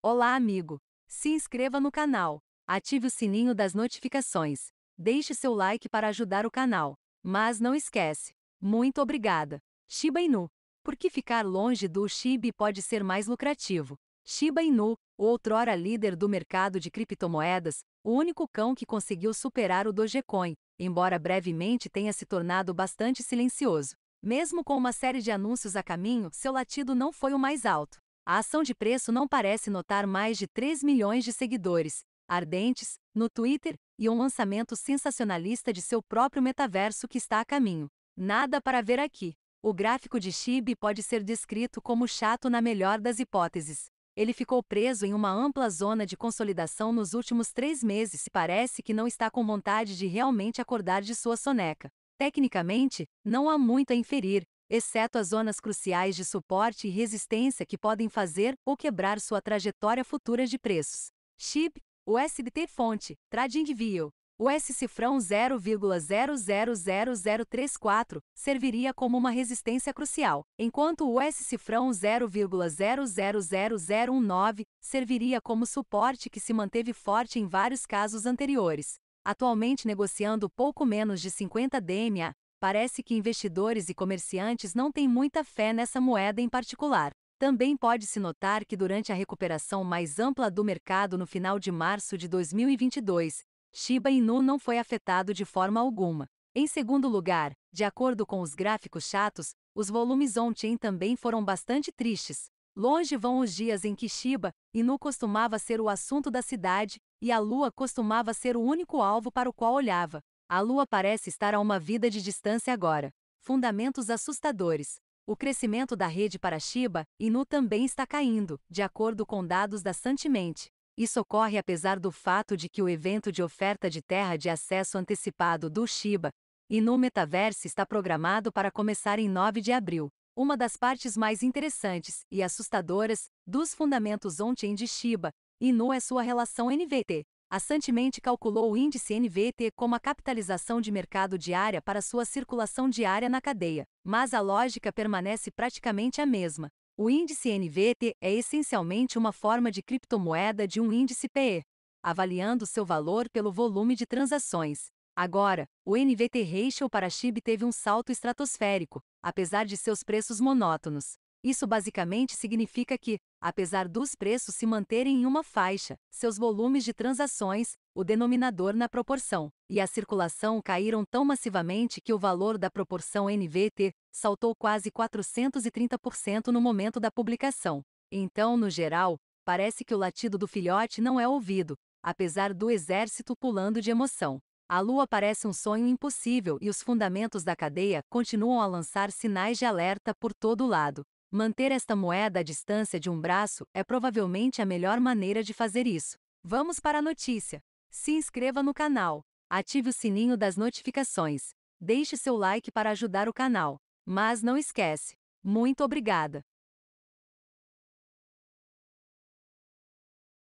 Olá, amigo! Se inscreva no canal, ative o sininho das notificações, deixe seu like para ajudar o canal. Mas não esquece! Muito obrigada! Shiba Inu. Por que ficar longe do Shiba pode ser mais lucrativo? Shiba Inu, outrora líder do mercado de criptomoedas, o único cão que conseguiu superar o Dogecoin, embora brevemente tenha se tornado bastante silencioso. Mesmo com uma série de anúncios a caminho, seu latido não foi o mais alto. A ação de preço não parece notar mais de 3 milhões de seguidores, ardentes, no Twitter, e um lançamento sensacionalista de seu próprio metaverso que está a caminho. Nada para ver aqui. O gráfico de Shibe pode ser descrito como chato na melhor das hipóteses. Ele ficou preso em uma ampla zona de consolidação nos últimos três meses e parece que não está com vontade de realmente acordar de sua soneca. Tecnicamente, não há muito a inferir, exceto as zonas cruciais de suporte e resistência que podem fazer ou quebrar sua trajetória futura de preços. SHIB, USDT fonte, Trading View. US cifrão 0,000034 serviria como uma resistência crucial, enquanto o US cifrão 0,000019 serviria como suporte que se manteve forte em vários casos anteriores. Atualmente negociando pouco menos de 50 DMA, Parece que investidores e comerciantes não têm muita fé nessa moeda em particular. Também pode-se notar que durante a recuperação mais ampla do mercado no final de março de 2022, Shiba Inu não foi afetado de forma alguma. Em segundo lugar, de acordo com os gráficos chatos, os volumes ontem também foram bastante tristes. Longe vão os dias em que Shiba Inu costumava ser o assunto da cidade e a lua costumava ser o único alvo para o qual olhava. A Lua parece estar a uma vida de distância agora. Fundamentos assustadores. O crescimento da rede para Shiba Inu também está caindo, de acordo com dados da Santimente. Isso ocorre apesar do fato de que o evento de oferta de terra de acesso antecipado do Shiba Inu Metaverse está programado para começar em 9 de abril. Uma das partes mais interessantes e assustadoras dos fundamentos ontem de Shiba Inu é sua relação NVT a Santimente calculou o índice NVT como a capitalização de mercado diária para sua circulação diária na cadeia, mas a lógica permanece praticamente a mesma. O índice NVT é essencialmente uma forma de criptomoeda de um índice PE, avaliando seu valor pelo volume de transações. Agora, o NVT ratio para a SHIB teve um salto estratosférico, apesar de seus preços monótonos. Isso basicamente significa que, apesar dos preços se manterem em uma faixa, seus volumes de transações, o denominador na proporção, e a circulação caíram tão massivamente que o valor da proporção NVT saltou quase 430% no momento da publicação. Então, no geral, parece que o latido do filhote não é ouvido, apesar do exército pulando de emoção. A lua parece um sonho impossível e os fundamentos da cadeia continuam a lançar sinais de alerta por todo lado. Manter esta moeda à distância de um braço é provavelmente a melhor maneira de fazer isso. Vamos para a notícia. Se inscreva no canal, ative o sininho das notificações, deixe seu like para ajudar o canal. Mas não esquece. Muito obrigada!